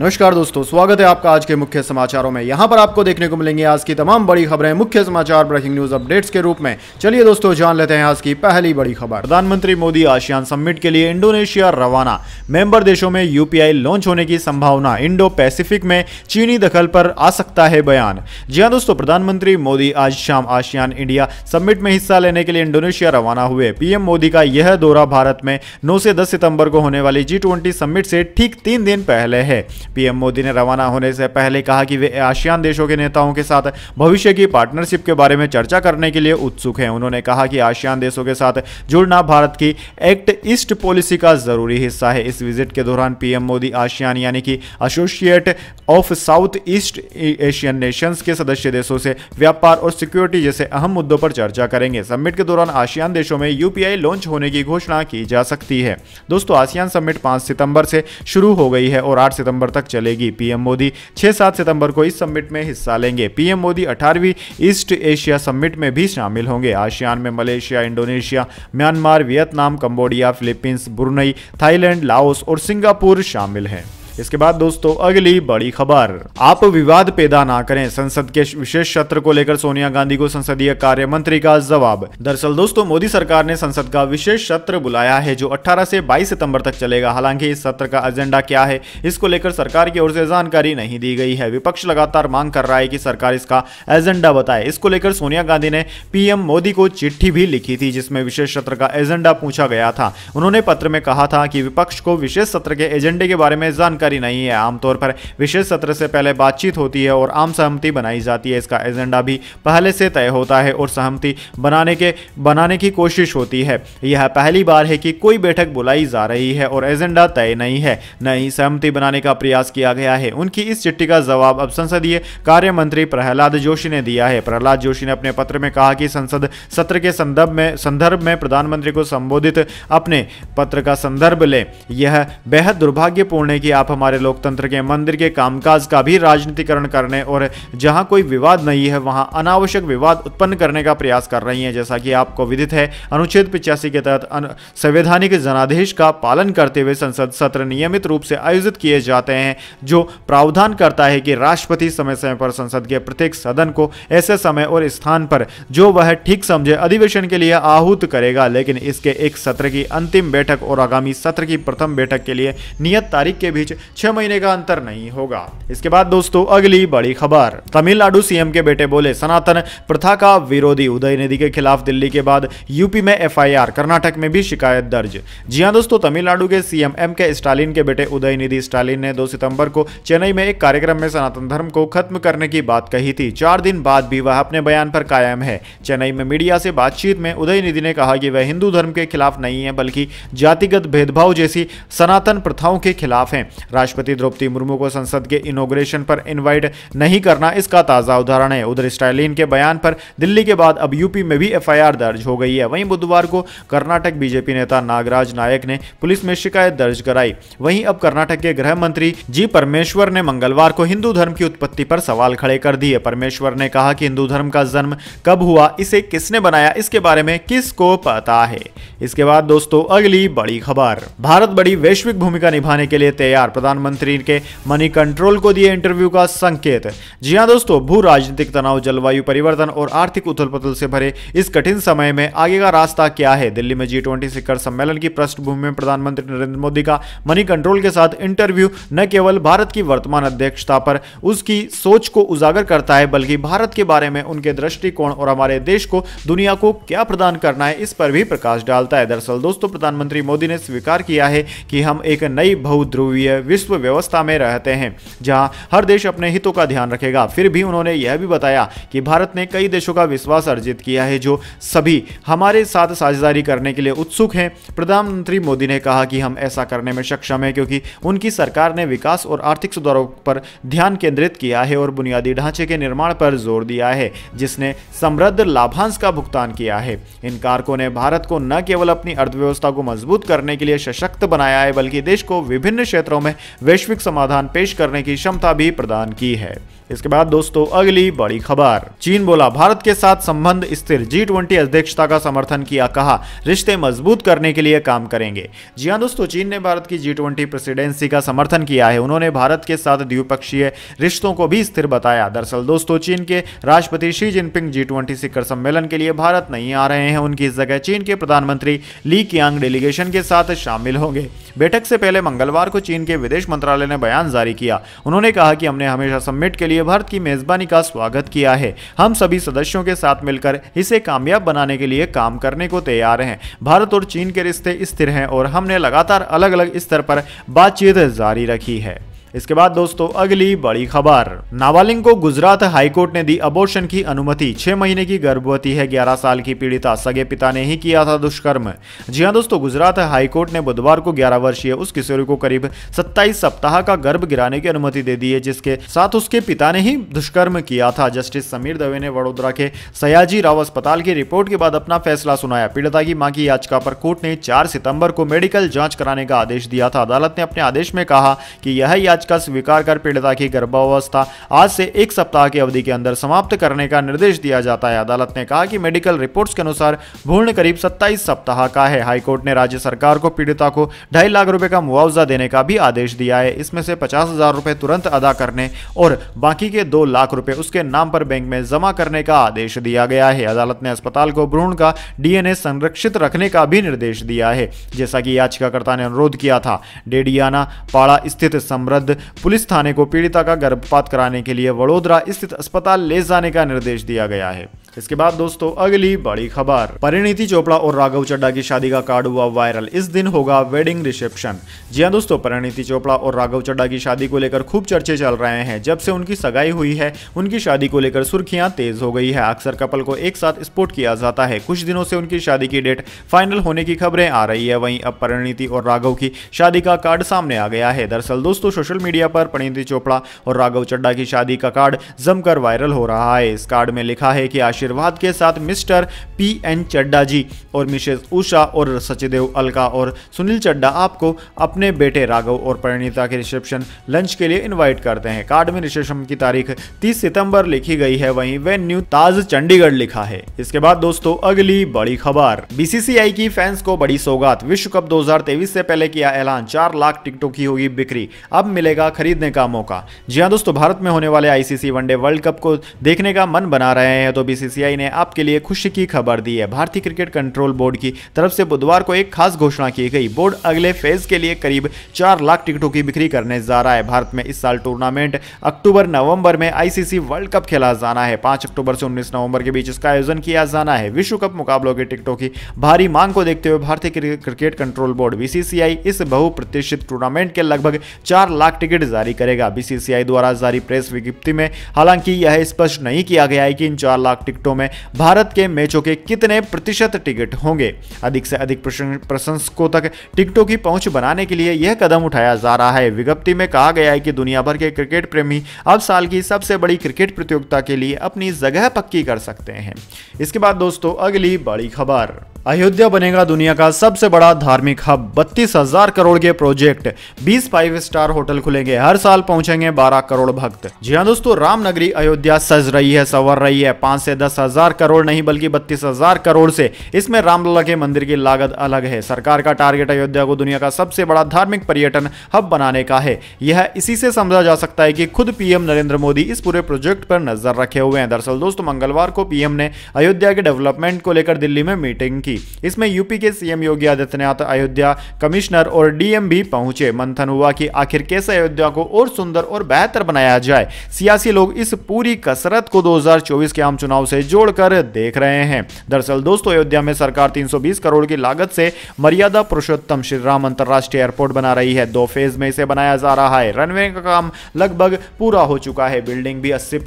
नमस्कार दोस्तों स्वागत है आपका आज के मुख्य समाचारों में यहाँ पर आपको देखने को मिलेंगे आज की तमाम बड़ी खबरें मुख्य समाचार ब्रेकिंग न्यूज अपडेट्स के रूप में चलिए दोस्तों जान लेते हैं आज की पहली बड़ी खबर प्रधानमंत्री मोदी आसियान समिट के लिए इंडोनेशिया रवाना मेंबर देशों में यूपीआई लॉन्च होने की संभावना इंडो पैसिफिक में चीनी दखल पर आ सकता है बयान जी हाँ दोस्तों प्रधानमंत्री मोदी आज शाम आसियान इंडिया समिट में हिस्सा लेने के लिए इंडोनेशिया रवाना हुए पीएम मोदी का यह दौरा भारत में नौ से दस सितंबर को होने वाली जी समिट से ठीक तीन दिन पहले है पीएम मोदी ने रवाना होने से पहले कहा कि वे आसियान देशों के नेताओं के साथ भविष्य की पार्टनरशिप के बारे में चर्चा करने के लिए उत्सुक हैं उन्होंने कहा कि आसियान देशों के साथ जुड़ना भारत की एक्ट ईस्ट पॉलिसी का जरूरी हिस्सा है इस विजिट के दौरान पीएम मोदी आसियान यानी कि associate of South East Asian nations के सदस्य देशों से व्यापार और सिक्योरिटी जैसे अहम मुद्दों पर चर्चा करेंगे समिट के दौरान आसियान देशों में यूपीआई लॉन्च होने की घोषणा की जा सकती है दोस्तों आसियान समिट पांच सितंबर से शुरू हो गई है और आठ सितंबर तक तक चलेगी पीएम मोदी 6-7 सितंबर को इस समिट में हिस्सा लेंगे पीएम मोदी 18वीं ईस्ट एशिया समिट में भी शामिल होंगे आसियान में Malaysia Indonesia Myanmar Vietnam Cambodia Philippines Brunei Thailand Laos और सिंगापुर शामिल हैं इसके बाद दोस्तों अगली बड़ी खबर आप विवाद पैदा ना करें संसद के विशेष सत्र को लेकर सोनिया गांधी को संसदीय कार्य मंत्री का जवाब दरअसल दोस्तों मोदी सरकार ने संसद का विशेष सत्र बुलाया है जो 18 से 22 सितंबर तक चलेगा हालांकि इस सत्र का एजेंडा क्या है इसको लेकर सरकार की ओर से जानकारी नहीं दी गई है विपक्ष लगातार मांग कर रहा है की सरकार इसका एजेंडा बताए इसको लेकर सोनिया गांधी ने पीएम मोदी को चिट्ठी भी लिखी थी जिसमें विशेष सत्र का एजेंडा पूछा गया था उन्होंने पत्र में कहा था कि विपक्ष को विशेष सत्र के एजेंडे के बारे में जानकारी जानकारी नहीं है आमतौर पर विशेष सत्र से पहले बातचीत होती है और आम सहमति बनाई जाती है इसका एजेंडा भी पहले से तय होता है और सहमति बनाने के बनाने की कोशिश होती है यह पहली बार है कि कोई बैठक बुलाई जा रही है और एजेंडा तय नहीं है न ही सहमति बनाने का प्रयास किया गया है उनकी इस चिट्ठी का जवाब अब संसदीय कार्य मंत्री प्रहलाद जोशी ने दिया है प्रहलाद जोशी ने अपने पत्र में कहा कि संसद सत्र के संदर्भ में संदर्भ में प्रधानमंत्री को संबोधित अपने पत्र का संदर्भ लें यह बेहद दुर्भाग्यपूर्ण है कि आप हमारे लोकतंत्र के मंदिर के कामकाज का भी राजनीतिकरण करने और जहां कोई विवाद नहीं है वहां अनावश्यक विवाद उत्पन्न करने का प्रयास कर रही हैं जैसा कि आपको विदित है अनुच्छेद पिचासी के तहत संवैधानिक जनादेश का पालन करते हुए संसद सत्र नियमित रूप से आयोजित किए जाते हैं जो प्रावधान करता है कि राष्ट्रपति समय समय पर संसद के प्रत्येक सदन को ऐसे समय और स्थान पर जो वह ठीक समझे अधिवेशन के लिए आहूत करेगा लेकिन इसके एक सत्र की अंतिम बैठक और आगामी सत्र की प्रथम बैठक के लिए नियत तारीख के बीच छह महीने का अंतर नहीं होगा इसके बाद दोस्तों अगली बड़ी खबर तमिलनाडु सीएम के बेटे बोले सनातन प्रथा का विरोधी उदय निधि के खिलाफ दिल्ली के बाद यूपी में एफ कर्नाटक में भी शिकायत दर्ज जी हाँ दोस्तों तमिलनाडु के सीएम एम के स्टालिन के बेटे उदय निधि स्टालिन ने दो सितंबर को चेन्नई में एक कार्यक्रम में सनातन धर्म को खत्म करने की बात कही थी चार दिन बाद भी वह अपने बयान पर कायम है चेन्नई में मीडिया से बातचीत में उदय निधि ने कहा कि वह हिंदू धर्म के खिलाफ नहीं है बल्कि जातिगत भेदभाव जैसी सनातन प्रथाओं के खिलाफ हैं राष्ट्रपति द्रौपदी मुर्मू को संसद के इनोग्रेशन पर इन्वाइट नहीं करना इसका ताज़ा उदाहरण है उधर स्टालिन के बयान पर दिल्ली के बाद अब यूपी में भी एफ दर्ज हो गई है वहीं बुधवार को कर्नाटक बीजेपी नेता नागराज नायक ने पुलिस में शिकायत दर्ज कराई वहीं अब कर्नाटक के गृह मंत्री जी परमेश्वर ने मंगलवार को हिंदू धर्म की उत्पत्ति पर सवाल खड़े कर दिए परमेश्वर ने कहा कि हिंदू धर्म का जन्म कब हुआ इसे किसने बनाया इसके बारे में किसको पता है इसके बाद दोस्तों अगली बड़ी खबर भारत बड़ी वैश्विक भूमिका निभाने के लिए तैयार प्रधानमंत्री के मनी कंट्रोल को दिए इंटरव्यू का संकेत जी हाँ दोस्तों भू राजनीतिक तनाव जलवायु परिवर्तन और आर्थिक उथल पुथल से भरे इस कठिन समय में आगे का रास्ता क्या है दिल्ली में जी ट्वेंटी शिखर सम्मेलन की पृष्ठभूमि में प्रधानमंत्री नरेंद्र मोदी का मनी कंट्रोल के साथ इंटरव्यू न केवल भारत की वर्तमान अध्यक्षता पर उसकी सोच को उजागर करता है बल्कि भारत के बारे में उनके दृष्टिकोण और हमारे देश को दुनिया को क्या प्रदान करना है इस पर भी प्रकाश डालता है दरअसल दोस्तों प्रधानमंत्री मोदी ने स्वीकार किया है कि हम एक नई बहुध्रुवीय विश्व व्यवस्था में रहते हैं जहां हर देश अपने हितों का ध्यान रखेगा फिर भी उन्होंने यह भी बताया कि भारत ने कई देशों का विश्वास अर्जित किया है जो सभी हमारे साथ साझेदारी करने के लिए उत्सुक हैं प्रधानमंत्री मोदी ने कहा कि हम ऐसा करने में सक्षम है क्योंकि उनकी सरकार ने विकास और आर्थिक सुधारों पर ध्यान केंद्रित किया है और बुनियादी ढांचे के निर्माण पर जोर दिया है जिसने समृद्ध लाभांश का भुगतान किया है इन कारकों ने भारत को न केवल अपनी अर्थव्यवस्था को मजबूत करने के लिए सशक्त बनाया है बल्कि देश को विभिन्न क्षेत्रों में वैश्विक समाधान पेश करने की क्षमता भी प्रदान की है इसके बाद दोस्तों अगली बड़ी खबर चीन बोला भारत के साथ संबंध स्थिर जी ट्वेंटी अध्यक्षता का समर्थन किया कहा रिश्ते मजबूत करने के लिए काम करेंगे जी हाँ दोस्तों चीन ने भारत की जी ट्वेंटी प्रेसिडेंसी का समर्थन किया है उन्होंने भारत के साथ द्विपक्षीय रिश्तों को भी स्थिर बताया दरअसल दोस्तों चीन के राष्ट्रपति शी जिनपिंग जी ट्वेंटी शिखर सम्मेलन के लिए भारत नहीं आ रहे हैं उनकी जगह चीन के प्रधानमंत्री ली कियांग डेलीगेशन के साथ शामिल होंगे बैठक से पहले मंगलवार को चीन के विदेश मंत्रालय ने बयान जारी किया उन्होंने कहा कि हमने हमेशा समिट के लिए भारत की मेजबानी का स्वागत किया है हम सभी सदस्यों के साथ मिलकर इसे कामयाब बनाने के लिए काम करने को तैयार हैं भारत और चीन के रिश्ते स्थिर हैं और हमने लगातार अलग अलग स्तर पर बातचीत जारी रखी है इसके बाद दोस्तों अगली बड़ी खबर नाबालिग को गुजरात हाईकोर्ट ने दी अबोर्शन की अनुमति छह महीने की गर्भवती है ग्यारह साल की पीड़िता सगे पिता ने ही किया था दुष्कर्म जी हाँ दोस्तों गुजरात हाईकोर्ट ने बुधवार को ग्यारह वर्षीय उस किशोरी को करीब सत्ताईस सप्ताह का गर्भ गिराने की अनुमति दे दी है जिसके साथ उसके पिता ने ही दुष्कर्म किया था जस्टिस समीर दवे ने वडोदरा के सयाजी राव अस्पताल की रिपोर्ट के बाद अपना फैसला सुनाया पीड़िता की मां की याचिका पर कोर्ट ने चार सितंबर को मेडिकल जांच कराने का आदेश दिया था अदालत ने अपने आदेश में कहा कि यह एच का स्वीकार कर पीड़िता की गर्भावस्था आज से एक सप्ताह की अवधि के अंदर समाप्त करने का निर्देश दिया जाता है अदालत ने कहा कि मेडिकल रिपोर्ट्स के अनुसार भूर्ण करीब 27 सप्ताह का है हाईकोर्ट ने राज्य सरकार को पीड़िता को ढाई लाख रुपए का मुआवजा देने का भी आदेश दिया है इसमें से पचास हजार रुपए तुरंत अदा करने और बाकी के दो लाख रुपए उसके नाम पर बैंक में जमा करने का आदेश दिया गया है अदालत ने अस्पताल को भ्रूण का डीएनए संरक्षित रखने का भी निर्देश दिया है जैसा कि याचिकाकर्ता ने अनुरोध किया था डेडियाना पाड़ा स्थित समृद्ध बाद पुलिस थाने को पीड़िता का गर्भपात कराने के लिए वडोदरा स्थित अस्पताल ले जाने का निर्देश दिया गया है इसके बाद दोस्तों अगली बड़ी खबर परिणीति चोपड़ा और राघव चड्डा की शादी का कार्ड हुआ वायरल इस दिन होगा वेडिंग रिसेप्शन जी हाँ दोस्तों परिणीति चोपड़ा और राघव चड्डा की शादी को लेकर खूब चर्चे चल रहे हैं जब से उनकी सगाई हुई है उनकी शादी को लेकर सुर्खियां तेज हो गई है अक्सर कपल को एक साथ स्पोर्ट किया जाता है कुछ दिनों से उनकी शादी की डेट फाइनल होने की खबरें आ रही है वहीं अब परिणीति और राघव की शादी का कार्ड सामने आ गया है दरअसल दोस्तों सोशल मीडिया पर परिणीति चोपड़ा और राघव चड्डा की शादी का कार्ड जमकर वायरल हो रहा है इस कार्ड में लिखा है कि आश आशीर्वाद के साथ mister P N Chadda ji और मिसेज उषा और सचिदेव अलका और सुनील चड्डा आपको अपने बेटे राघव और परिणीता के रिसेप्शन लंच के लिए इनवाइट करते हैं कार्ड में रिसेप्शन की तारीख 30 सितंबर लिखी गई है वहीं वे न्यू ताज चंडीगढ़ लिखा है इसके बाद दोस्तों अगली बड़ी खबर बीसीसीआई की फैंस को बड़ी सौगात विश्व कप दो से पहले किया ऐलान चार लाख टिकटों की होगी बिक्री अब मिलेगा खरीदने का मौका जी हाँ दोस्तों भारत में होने वाले आईसीसी वनडे वर्ल्ड कप को देखने का मन बना रहे हैं तो बीसी बीसीसीआई ने आपके लिए खुशी की खबर दी है भारतीय क्रिकेट कंट्रोल बोर्ड की तरफ से बुधवार को एक खास घोषणा की गई बोर्ड अगले फेज के लिए करीब चार लाख टिकटों की बिक्री करने जा रहा है भारत में इस साल टूर्नामेंट अक्टूबर नवंबर में आईसीसी वर्ल्ड कप खेला जाना है पांच अक्टूबर से उन्नीस नवंबर के बीच इसका आयोजन किया जाना है विश्व कप मुकाबलों के टिकटों की भारी मांग को देखते हुए भारतीय क्रिकेट कंट्रोल बोर्ड बीसीसीआई इस बहुप्रतिष्ठित टूर्नामेंट के लगभग चार लाख टिकट जारी करेगा बीसीसीआई द्वारा जारी प्रेस विज्ञप्ति में हालांकि यह स्पष्ट नहीं किया गया है कि इन चार लाख टिकट टिकटों में भारत के मैचों के कितने प्रतिशत टिकट होंगे अधिक से अधिक प्रशंसकों तक टिकटों की पहुंच बनाने के लिए यह कदम उठाया जा रहा है विज्ञप्ति में कहा गया है कि दुनिया भर के क्रिकेट प्रेमी अब साल की सबसे बड़ी क्रिकेट प्रतियोगिता के लिए अपनी जगह पक्की कर सकते हैं इसके बाद दोस्तों अगली बड़ी खबर अयोध्या बनेगा दुनिया का सबसे बड़ा धार्मिक हब बत्तीस हजार करोड़ के प्रोजेक्ट 20 फाइव स्टार होटल खुलेंगे हर साल पहुंचेंगे 12 करोड़ भक्त जी हाँ दोस्तों रामनगरी अयोध्या सज रही है सवर रही है पांच से दस हजार करोड़ नहीं बल्कि बत्तीस हजार करोड़ से इसमें रामलला के मंदिर की लागत अलग है सरकार का टारगेट अयोध्या को दुनिया का सबसे बड़ा धार्मिक पर्यटन हब बनाने का है यह इसी से समझा जा सकता है की खुद पीएम नरेंद्र मोदी इस पूरे प्रोजेक्ट पर नजर रखे हुए हैं दरअसल दोस्तों मंगलवार को पीएम ने अयोध्या के डेवलपमेंट को लेकर दिल्ली में मीटिंग की थी इसमें यूपी के सीएम योगी आदित्यनाथ अयोध्या कमिश्नर और डीएम भी पहुंचे मंथन हुआ कि आखिर कैसे अयोध्या को और सुंदर और बेहतर बनाया जाए सियासी लोग इस पूरी कसरत को 2024 के आम चुनाव से जोड़कर देख रहे हैं दरअसल दोस्तों अयोध्या में सरकार 320 करोड़ की लागत से मर्यादा पुरुषोत्तम श्री राम अंतर्राष्ट्रीय एयरपोर्ट बना रही है दो फेज में इसे बनाया जा रहा है रनवे का काम लगभग पूरा हो चुका है बिल्डिंग भी अस्सी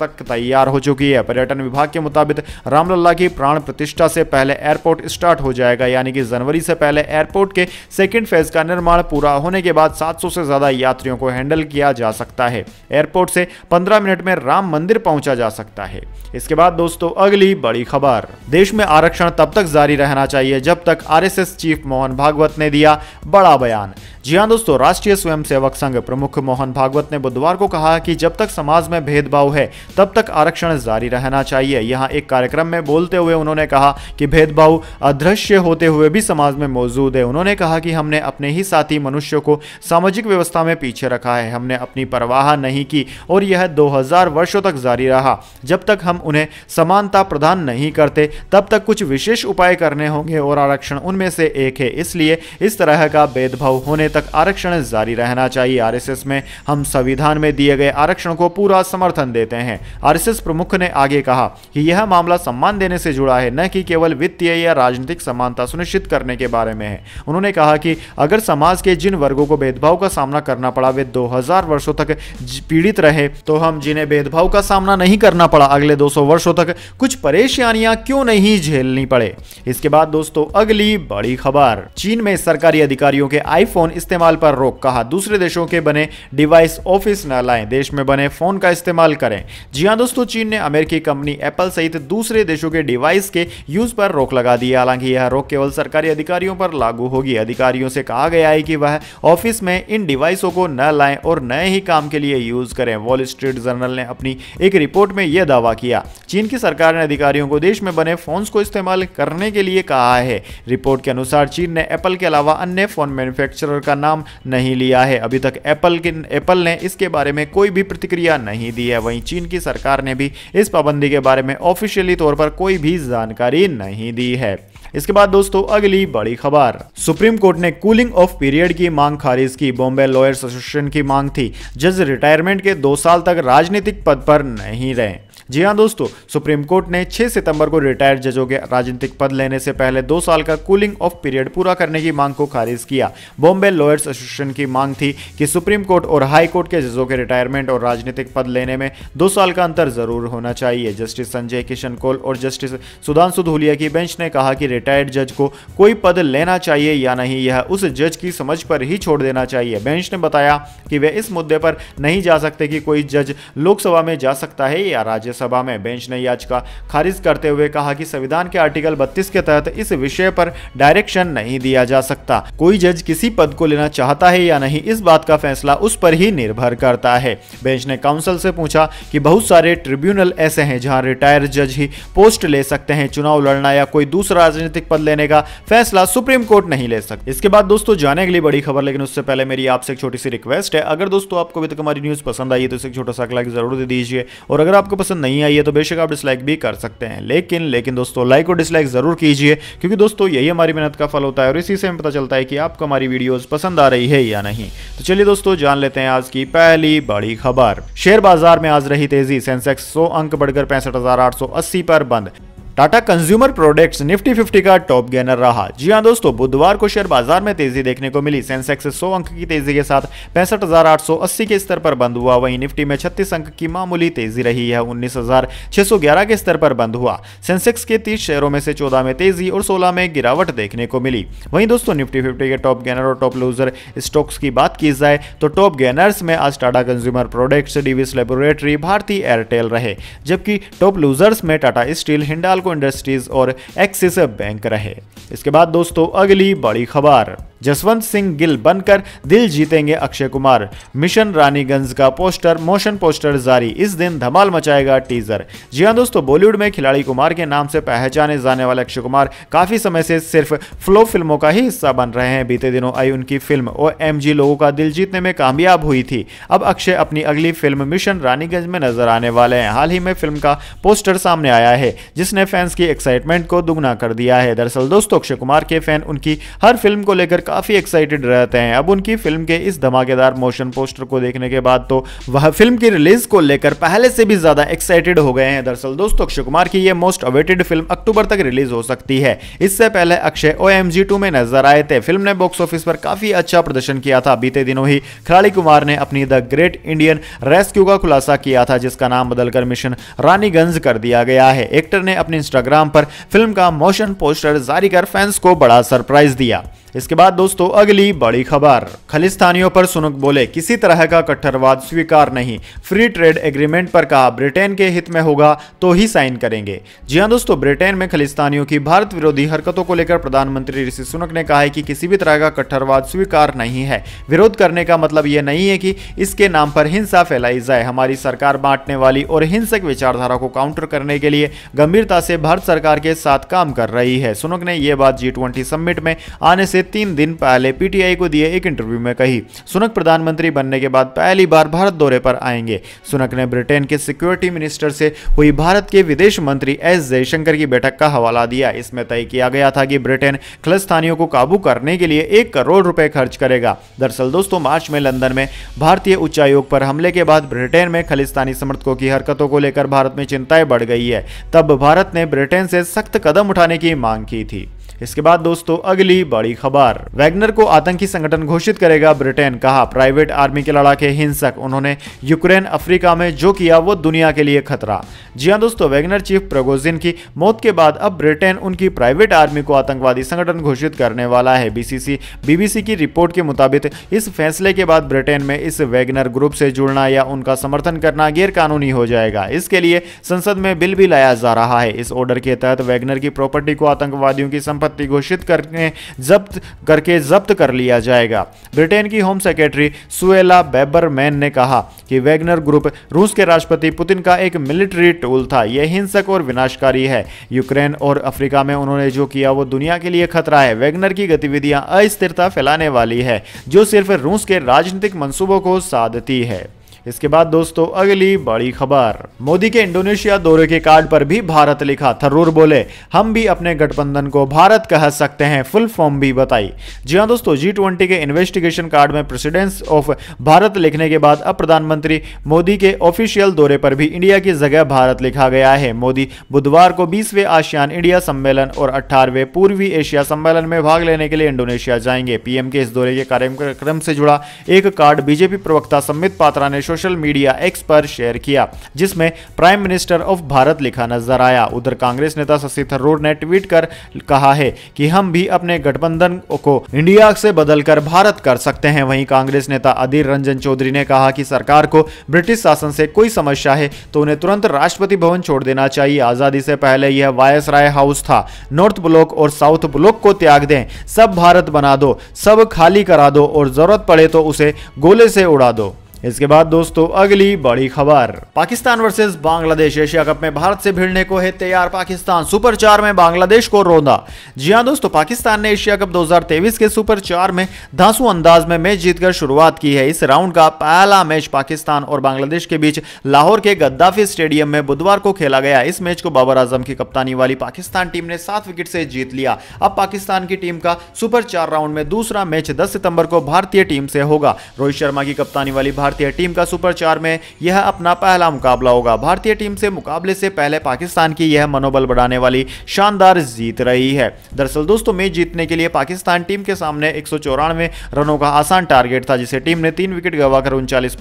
तक तैयार हो चुकी है पर्यटन विभाग के मुताबिक रामलला की प्राण प्रतिष्ठा से पहले एयरपोर्ट एयरपोर्ट स्टार्ट हो जाएगा यानी कि जनवरी से पहले एयरपोर्ट के सेकेंड फेज का निर्माण पूरा होने के बाद सात से ज़्यादा यात्रियों को हैंडल किया जा सकता है एयरपोर्ट से पंद्रह मिनट में राम मंदिर पहुंचा जा सकता है इसके बाद दोस्तों अगली बड़ी खबर देश में आरक्षण तब तक जारी रहना चाहिए जब तक आरएसएस चीफ मोहन भागवत ने दिया बड़ा बयान जी हाँ दोस्तों राष्ट्रीय स्वयंसेवक संघ प्रमुख मोहन भागवत ने बुधवार को कहा कि जब तक समाज में भेदभाव है तब तक आरक्षण जारी रहना चाहिए यहाँ एक कार्यक्रम में बोलते हुए उन्होंने कहा कि भेदभाव अदृश्य होते हुए भी समाज में मौजूद है उन्होंने कहा कि हमने अपने ही साथी मनुष्य को सामाजिक व्यवस्था में पीछे रखा है हमने अपनी परवाह नहीं की और यह 2000 वर्षों तक जारी रहा जब तक हम उन्हें समानता प्रदान नहीं करते तब तक कुछ विशेष उपाय करने होंगे और आरक्षण उनमें से एक है इसलिए इस तरह का भेदभाव होने तक आरक्षण जारी रहना चाहिए आरएसएस में हम संविधान में दिए गए आरक्षण को पूरा समर्थन देते हैं आरएसएस प्रमुख ने आगे कहा कि यह मामला सम्मान देने से जुड़ा है न कि केवल वित्तीय या राजनीतिक समानता सुनिश्चित करने के बारे में है उन्होंने कहा कि अगर समाज के जिन वर्गों को भेदभाव का सामना करना पड़ा वे 2000 वर्षों तक पीड़ित रहे तो हम जिन्हें भेदभाव का सामना नहीं करना पड़ा अगले 200 वर्षों तक कुछ परेशानियां क्यों नहीं झेलनी पड़े इसके बाद दोस्तों अगली बड़ी खबर चीन में सरकारी अधिकारियों के आईफोन इस्तेमाल पर रोक कहा दूसरे देशों के बने डिवाइस ऑफिस न लाएं देश में बने फोन का इस्तेमाल करें जी हां दोस्तों चीन ने अमेरिकी कंपनी एप्पल सहित दूसरे देशों के डिवाइस के यूज पर रोक लगा दी हालांकि यह रोक केवल सरकारी अधिकारियों पर लागू होगी अधिकारियों से कहा गया है कि वह ऑफिस में इन डिवाइसों को न लाएं और नए ही काम के लिए यूज करें वॉल स्ट्रीट जर्नल ने अपनी एक रिपोर्ट में यह दावा किया चीन की सरकार ने अधिकारियों को देश में बने फोन्स को इस्तेमाल करने के लिए कहा है रिपोर्ट के अनुसार चीन ने एप्पल के अलावा अन्य फोन मैन्युफैक्चरर का नाम नहीं लिया है अभी तक एप्पल एप्पल ने इसके बारे में कोई भी प्रतिक्रिया नहीं दी है वहीं चीन की सरकार ने भी इस पाबंदी के बारे में ऑफिशियली तौर पर कोई भी जानकारी नहीं दी है इसके बाद दोस्तों अगली बड़ी खबर सुप्रीम कोर्ट ने कूलिंग ऑफ पीरियड की मांग खारिज की बॉम्बे लॉयर्स एसोसिएशन की मांग थी जज रिटायरमेंट के दो साल तक राजनीतिक पद पर नहीं रहे जी हाँ दोस्तों सुप्रीम कोर्ट ने 6 सितंबर को रिटायर्ड जजों के राजनीतिक पद लेने से पहले दो साल का कूलिंग ऑफ पीरियड पूरा करने की मांग को खारिज किया बॉम्बे लॉयर्स एसोसिएशन की मांग थी कि सुप्रीम कोर्ट और हाई कोर्ट के जजों के रिटायरमेंट और राजनीतिक पद लेने में दो साल का अंतर जरूर होना चाहिए जस्टिस संजय किशन कौल और जस्टिस सुधांशु धुलिया की बेंच ने कहा कि रिटायर्ड जज को कोई पद लेना चाहिए या नहीं यह उस जज की समझ पर ही छोड़ देना चाहिए बेंच ने बताया कि वे इस मुद्दे पर नहीं जा सकते कि कोई जज लोकसभा में जा सकता है या राज्यसभा लोकसभा में बेंच ने याचिका खारिज करते हुए कहा कि संविधान के आर्टिकल 32 के तहत इस विषय पर डायरेक्शन नहीं दिया जा सकता कोई जज किसी पद को लेना चाहता है या नहीं इस बात का फैसला उस पर ही निर्भर करता है बेंच ने काउंसिल से पूछा कि बहुत सारे ट्रिब्यूनल ऐसे हैं जहां रिटायर जज ही पोस्ट ले सकते हैं चुनाव लड़ना या कोई दूसरा राजनीतिक पद लेने का फैसला सुप्रीम कोर्ट नहीं ले सकते इसके बाद दोस्तों जाने के लिए बड़ी खबर लेकिन उससे पहले मेरी आपसे एक छोटी सी रिक्वेस्ट है अगर दोस्तों आपको वित्त हमारी न्यूज पसंद आई तो इसे छोटा सा लाइक जरूर दे दीजिए और अगर आपको पसंद नहीं नहीं आई है तो बेशक आप डिसलाइक भी कर सकते हैं लेकिन लेकिन दोस्तों लाइक और डिसलाइक ज़रूर कीजिए क्योंकि दोस्तों यही हमारी मेहनत का फल होता है और इसी से हमें पता चलता है कि आपको हमारी वीडियोज़ पसंद आ रही है या नहीं तो चलिए दोस्तों जान लेते हैं आज की पहली बड़ी खबर शेयर बाजार में आज रही तेजी सेंसेक्स सौ अंक बढ़कर पैंसठ पर बंद टाटा कंज्यूमर प्रोडक्ट्स निफ्टी 50 का टॉप गेनर रहा जी हाँ दोस्तों बुधवार को शेयर बाजार में तेजी देखने को मिली सेंसेक्स 100 अंक की तेजी के साथ पैंसठ के स्तर पर बंद हुआ वहीं निफ्टी में 36 अंक की मामूली तेजी रही है 19,611 के स्तर पर बंद हुआ सेंसेक्स के 30 शेयरों में से 14 में तेजी और 16 में गिरावट देखने को मिली वहीं दोस्तों निफ्टी फिफ्टी के टॉप गेनर और टॉप लूजर स्टॉक्स की बात की जाए तो टॉप गेनर्स में आज Tata consumer products Divi's laboratory भारतीय एयरटेल रहे जबकि टॉप लूजर्स में Tata steel Hindalco tobacco industries और एक्सिस बैंक रहे इसके बाद दोस्तों अगली बड़ी खबर जसवंत सिंह गिल बनकर दिल जीतेंगे अक्षय कुमार मिशन रानीगंज का पोस्टर मोशन पोस्टर जारी इस दिन धमाल मचाएगा टीजर जी हाँ दोस्तों बॉलीवुड में खिलाड़ी कुमार के नाम से पहचाने जाने वाले अक्षय कुमार काफी समय से सिर्फ फ्लो फिल्मों का ही हिस्सा बन रहे हैं बीते दिनों आई उनकी फिल्म ओ एम लोगों का दिल जीतने में कामयाब हुई थी अब अक्षय अपनी अगली फिल्म मिशन रानीगंज में नजर आने वाले हैं हाल ही में फिल्म का पोस्टर सामने आया है जिसने फैन फैंस की एक्साइटमेंट को दुगना कर दिया है दरअसल दोस्तों अक्षय कुमार के फैन उनकी हर फिल्म को लेकर काफ़ी एक्साइटेड रहते हैं अब उनकी फिल्म के इस धमाकेदार मोशन पोस्टर को देखने के बाद तो वह फिल्म की रिलीज को लेकर पहले से भी ज़्यादा एक्साइटेड हो गए हैं दरअसल दोस्तों अक्षय कुमार की यह मोस्ट अवेटेड फिल्म अक्टूबर तक रिलीज हो सकती है इससे पहले अक्षय ओ एम में नजर आए थे फिल्म ने बॉक्स ऑफिस पर काफ़ी अच्छा प्रदर्शन किया था बीते दिनों ही खिलाड़ी कुमार ने अपनी द ग्रेट इंडियन रेस्क्यू का खुलासा किया था जिसका नाम बदलकर मिशन रानीगंज कर दिया गया है एक्टर ने अपने इंस्टाग्राम पर फिल्म का मोशन पोस्टर जारी कर फैंस को बड़ा सरप्राइज दिया इसके बाद दोस्तों अगली बड़ी खबर खालिस्तानियों पर सुनक बोले किसी तरह का कट्टरवाद स्वीकार नहीं फ्री ट्रेड एग्रीमेंट पर कहा ब्रिटेन के हित में होगा तो ही साइन करेंगे जी हाँ दोस्तों ब्रिटेन में खालिस्तानियों की भारत विरोधी हरकतों को लेकर प्रधानमंत्री ऋषि सुनक ने कहा है कि किसी भी तरह का कट्टरवाद स्वीकार नहीं है विरोध करने का मतलब यह नहीं है कि इसके नाम पर हिंसा फैलाई जाए हमारी सरकार बांटने वाली और हिंसक विचारधारा को काउंटर करने के लिए गंभीरता से भारत सरकार के साथ काम कर रही है सुनक ने यह बात जी समिट में आने से से तीन दिन पहले पीटीआई को दिए एक इंटरव्यू में कही सुनक प्रधानमंत्री बनने के बाद पहली बार भारत दौरे पर आएंगे सुनक ने ब्रिटेन के सिक्योरिटी मिनिस्टर से हुई भारत के विदेश मंत्री एस जयशंकर की बैठक का हवाला दिया इसमें तय किया गया था कि ब्रिटेन खलस्थानियों को काबू करने के लिए एक करोड़ रुपए खर्च करेगा दरअसल दोस्तों मार्च में लंदन में भारतीय उच्चायोग पर हमले के बाद ब्रिटेन में खलिस्तानी समर्थकों की हरकतों को लेकर भारत में चिंताएं बढ़ गई है तब भारत ने ब्रिटेन से सख्त कदम उठाने की मांग की थी इसके बाद दोस्तों अगली बड़ी खबर वैगनर को आतंकी संगठन घोषित करेगा ब्रिटेन कहा प्राइवेट आर्मी के लड़ाके हिंसक उन्होंने यूक्रेन अफ्रीका में जो किया वो दुनिया के लिए खतरा जी हाँ दोस्तों वैगनर चीफ प्रगोजिन की मौत के बाद अब ब्रिटेन उनकी प्राइवेट आर्मी को आतंकवादी संगठन घोषित करने वाला है बीसीसी बीबीसी की रिपोर्ट के मुताबिक इस फैसले के बाद ब्रिटेन में इस वैगनर ग्रुप से जुड़ना या उनका समर्थन करना गैरकानूनी हो जाएगा इसके लिए संसद में बिल भी लाया जा रहा है इस ऑर्डर के तहत वैगनर की प्रॉपर्टी को आतंकवादियों की संपत्ति संपत्ति घोषित करके जब्त करके जब्त कर लिया जाएगा ब्रिटेन की होम सेक्रेटरी सुएला बेबरमैन ने कहा कि वैगनर ग्रुप रूस के राष्ट्रपति पुतिन का एक मिलिट्री टूल था यह हिंसक और विनाशकारी है यूक्रेन और अफ्रीका में उन्होंने जो किया वो दुनिया के लिए खतरा है वैगनर की गतिविधियां अस्थिरता फैलाने वाली है जो सिर्फ रूस के राजनीतिक मंसूबों को साधती है इसके बाद दोस्तों अगली बड़ी खबर मोदी के इंडोनेशिया दौरे के कार्ड पर भी भारत लिखा थरूर बोले हम भी अपने गठबंधन को भारत कह सकते हैं फुल फॉर्म भी बताई जी हाँ दोस्तों जी ट्वेंटी के इन्वेस्टिगेशन कार्ड में प्रेसिडेंस ऑफ भारत लिखने के बाद अब प्रधानमंत्री मोदी के ऑफिशियल दौरे पर भी इंडिया की जगह भारत लिखा गया है मोदी बुधवार को बीसवें आसियान इंडिया सम्मेलन और अट्ठारहवें पूर्वी एशिया सम्मेलन में भाग लेने के लिए इंडोनेशिया जाएंगे पीएम के इस दौरे के कार्यक्रम से जुड़ा एक कार्ड बीजेपी प्रवक्ता सम्मित पात्रा ने सोशल मीडिया एक्स पर शेयर किया जिसमें प्राइम मिनिस्टर ऑफ भारत लिखा नजर आया उधर कांग्रेस नेता शशि थरूर ने ट्वीट कर कहा है कि हम भी अपने गठबंधन को इंडिया से बदलकर भारत कर सकते हैं वहीं कांग्रेस नेता अधीर रंजन चौधरी ने कहा कि सरकार को ब्रिटिश शासन से कोई समस्या है तो उन्हें तुरंत राष्ट्रपति भवन छोड़ देना चाहिए आजादी से पहले यह वायस राय हाउस था नॉर्थ ब्लॉक और साउथ ब्लॉक को त्याग दें सब भारत बना दो सब खाली करा दो और जरूरत पड़े तो उसे गोले से उड़ा दो इसके बाद दोस्तों अगली बड़ी खबर Pakistan versus Bangladesh Asia cup में भारत से भिड़ने को है तैयार पाकिस्तान सुपर चार में बांग्लादेश को रोंदा जी हाँ दोस्तों पाकिस्तान ने एशिया कप 2023 के सुपर चार में धांसू अंदाज में मैच जीतकर शुरुआत की है इस राउंड का पहला मैच पाकिस्तान और बांग्लादेश के बीच लाहौर के गद्दाफी स्टेडियम में बुधवार को खेला गया इस मैच को बाबर आजम की कप्तानी वाली पाकिस्तान टीम ने सात विकेट से जीत लिया अब पाकिस्तान की टीम का सुपर चार राउंड में दूसरा मैच दस सितंबर को भारतीय टीम से होगा रोहित शर्मा की कप्तानी वाली भारत भारतीय टीम का सुपर चार में यह अपना पहला मुकाबला होगा भारतीय टीम से मुकाबले से पहले पाकिस्तान की यह मनोबल बढ़ाने वाली शानदार जीत रही है दरअसल दोस्तों मैच जीतने के लिए पाकिस्तान टीम के सामने एक रनों का आसान टारगेट था जिसे टीम ने तीन विकेट गवाकर उनचालीस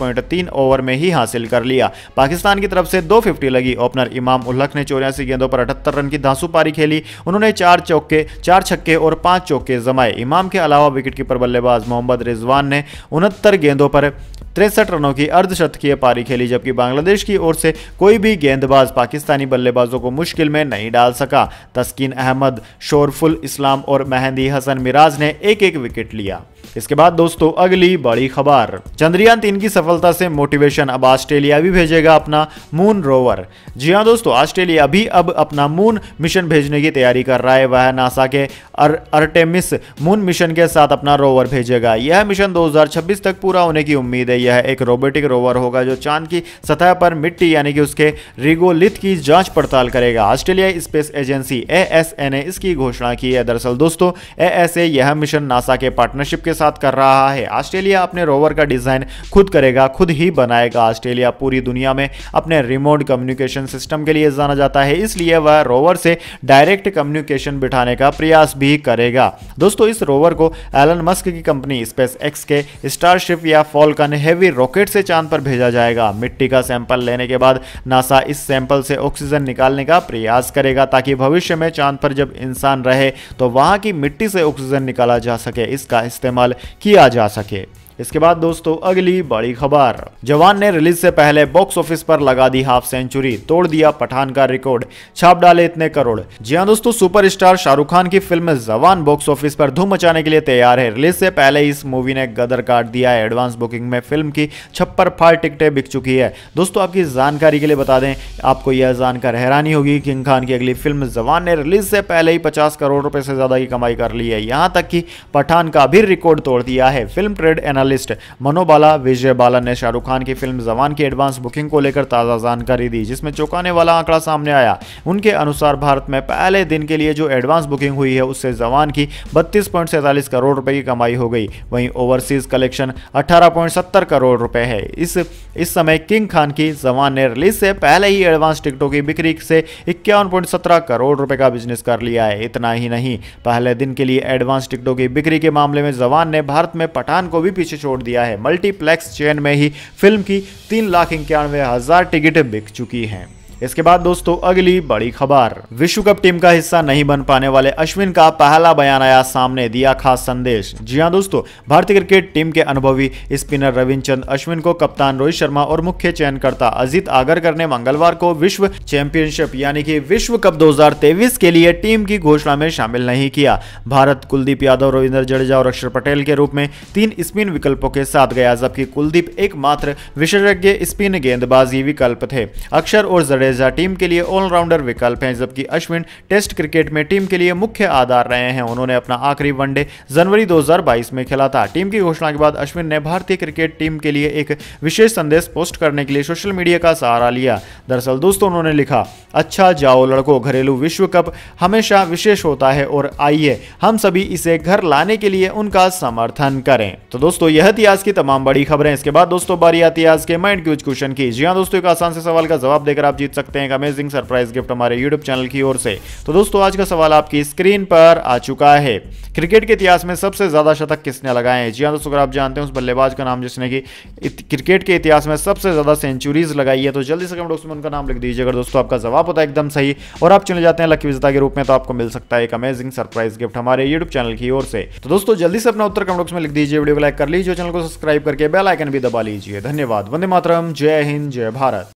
ओवर में ही हासिल कर लिया पाकिस्तान की तरफ से दो फिफ्टी लगी ओपनर इमाम उल्लख ने चौरासी गेंदों पर अठहत्तर रन की धांसू पारी खेली उन्होंने चार चौके चार छक्के और पांच चौके जमाए इमाम के अलावा विकेटकीपर बल्लेबाज मोहम्मद रिजवान ने उनहत्तर गेंदों पर तिरसठ रनों की अर्धशतकीय पारी खेली जबकि बांग्लादेश की ओर से कोई भी गेंदबाज पाकिस्तानी बल्लेबाजों को मुश्किल में नहीं डाल सका तस्कीन अहमद शोरफुल इस्लाम और मेहंदी हसन मिराज ने एक एक विकेट लिया इसके बाद दोस्तों अगली बड़ी खबर चंद्रयान तीन की सफलता से मोटिवेशन अब ऑस्ट्रेलिया भी भेजेगा अपना मून रोवर जी हाँ दोस्तों ऑस्ट्रेलिया भी अब अपना मून मिशन भेजने की तैयारी कर रहा है वह नासा के अर, अर्टेमिस मून मिशन के साथ अपना रोवर भेजेगा यह मिशन 2026 तक पूरा होने की उम्मीद है यह एक रोबोटिक रोवर होगा जो चांद की सतह पर मिट्टी यानी कि उसके रिगोलिथ की जांच पड़ताल करेगा ऑस्ट्रेलिया स्पेस एजेंसी ए इसकी घोषणा की है दरअसल दोस्तों ए यह मिशन नासा के पार्टनरशिप के साथ कर रहा है ऑस्ट्रेलिया अपने रोवर का डिज़ाइन खुद करेगा खुद ही बनाएगा ऑस्ट्रेलिया पूरी दुनिया में अपने रिमोट कम्युनिकेशन सिस्टम के लिए जाना जाता है इसलिए वह रोवर से डायरेक्ट कम्युनिकेशन बिठाने का प्रयास भी करेगा दोस्तों इस रोवर को एलन मस्क की कंपनी स्पेस एक्स के स्टारशिप या फॉलकन हैवी रॉकेट से चांद पर भेजा जाएगा मिट्टी का सैंपल लेने के बाद नासा इस सैंपल से ऑक्सीजन निकालने का प्रयास करेगा ताकि भविष्य में चांद पर जब इंसान रहे तो वहां की मिट्टी से ऑक्सीजन निकाला जा सके इसका इस्तेमाल इस्तेमाल किया जा सके इसके बाद दोस्तों अगली बड़ी खबर जवान ने रिलीज से पहले बॉक्स ऑफिस पर लगा दी हाफ सेंचुरी तोड़ दिया पठान का रिकॉर्ड छाप डाले इतने करोड़ जी हाँ दोस्तों सुपरस्टार शाहरुख खान की फिल्म जवान बॉक्स ऑफिस पर धूम मचाने के लिए तैयार है रिलीज से पहले इस मूवी ने गदर काट दिया है एडवांस बुकिंग में फिल्म की छप्पर फाड़ टिकटें बिक चुकी है दोस्तों आपकी जानकारी के लिए बता दें आपको यह जानकर हैरानी होगी किंग खान की अगली फिल्म जवान ने रिलीज से पहले ही पचास करोड़ रुपए से ज्यादा की कमाई कर ली है यहाँ तक कि पठान का भी रिकॉर्ड तोड़ दिया है film trade analyst Manobala Vijay Bala ने शाहरुख खान की फिल्म जवान की एडवांस बुकिंग को लेकर ताज़ा जानकारी दी जिसमें चौंकाने वाला आंकड़ा सामने आया उनके अनुसार भारत में पहले दिन के लिए जो एडवांस बुकिंग हुई है उससे जवान की बत्तीस करोड़ रुपए की कमाई हो गई वहीं ओवरसीज कलेक्शन अठारह करोड़ रुपए है इस इस समय किंग खान की जवान ने रिलीज से पहले ही एडवांस टिकटों की बिक्री से इक्यावन करोड़ रुपए का बिजनेस कर लिया है इतना ही नहीं पहले दिन के लिए एडवांस टिकटों की बिक्री के मामले में जवान ने भारत में पठान को भी पीछे छोड़ दिया है मल्टीप्लेक्स चेन में ही फिल्म की तीन लाख इक्यानवे हज़ार टिकटें बिक चुकी हैं इसके बाद दोस्तों अगली बड़ी खबर विश्व कप टीम का हिस्सा नहीं बन पाने वाले अश्विन का पहला बयान आया सामने दिया खास संदेश जी हाँ दोस्तों भारतीय क्रिकेट टीम के अनुभवी स्पिनर चंद अश्विन को कप्तान रोहित शर्मा और मुख्य चयनकर्ता अजित आगरकर ने मंगलवार को विश्व चैंपियनशिप यानी कि विश्व कप 2023 के लिए टीम की घोषणा में शामिल नहीं किया भारत कुलदीप यादव रविंद्र जडेजा और अक्षर पटेल के रूप में तीन स्पिन विकल्पों के साथ गया जबकि कुलदीप एकमात्र विशेषज्ञ स्पिन गेंदबाजी विकल्प थे अक्षर और जडेजा जडेजा टीम के लिए ऑलराउंडर विकल्प हैं जबकि अश्विन टेस्ट क्रिकेट में टीम के लिए मुख्य आधार रहे हैं उन्होंने अपना आखिरी वनडे जनवरी 2022 में खेला था टीम की घोषणा के बाद अश्विन ने भारतीय क्रिकेट टीम के लिए एक विशेष संदेश पोस्ट करने के लिए सोशल मीडिया का सहारा लिया दरअसल दोस्तों उन्होंने लिखा अच्छा जाओ लड़को घरेलू विश्व कप हमेशा विशेष होता है और आइए हम सभी इसे घर लाने के लिए उनका समर्थन करें तो दोस्तों यह इतिहास की तमाम बड़ी खबरें इसके बाद दोस्तों बारी आती है आज के माइंड क्यूज क्वेश्चन की जी हाँ दोस्तों एक आसान से सवाल का जवाब देकर आप जीत सकते हैं एक अमेजिंग सरप्राइज गिफ्ट हमारे यूट्यूब चैनल की ओर से तो दोस्तों आज का सवाल आपकी स्क्रीन पर आ चुका है क्रिकेट के इतिहास में सबसे ज्यादा शतक किसने लगाए हैं जी हाँ दोस्तों अगर आप जानते हैं उस बल्लेबाज का नाम जिसने कि क्रिकेट के इतिहास में सबसे ज्यादा सेंचुरीज लगाई है तो जल्दी से कम बॉक्स में उनका नाम लिख दीजिए अगर दोस्तों आपका जवाब होता है एकदम सही और आप चुने जाते हैं लकी विजेता के रूप में तो आपको मिल सकता है एक अमेजिंग सरप्राइज गिफ्ट हमारे यूट्यूब चैनल की ओर से तो दोस्तों जल्दी से अपना उत्तर कम बॉक्स में लिख दीजिए वीडियो को लाइक कर लीजिए चैनल को सब्सक्राइब करके बेल आइकन भी दबा लीजिए धन्यवाद वंदे मातरम जय हिंद जय भारत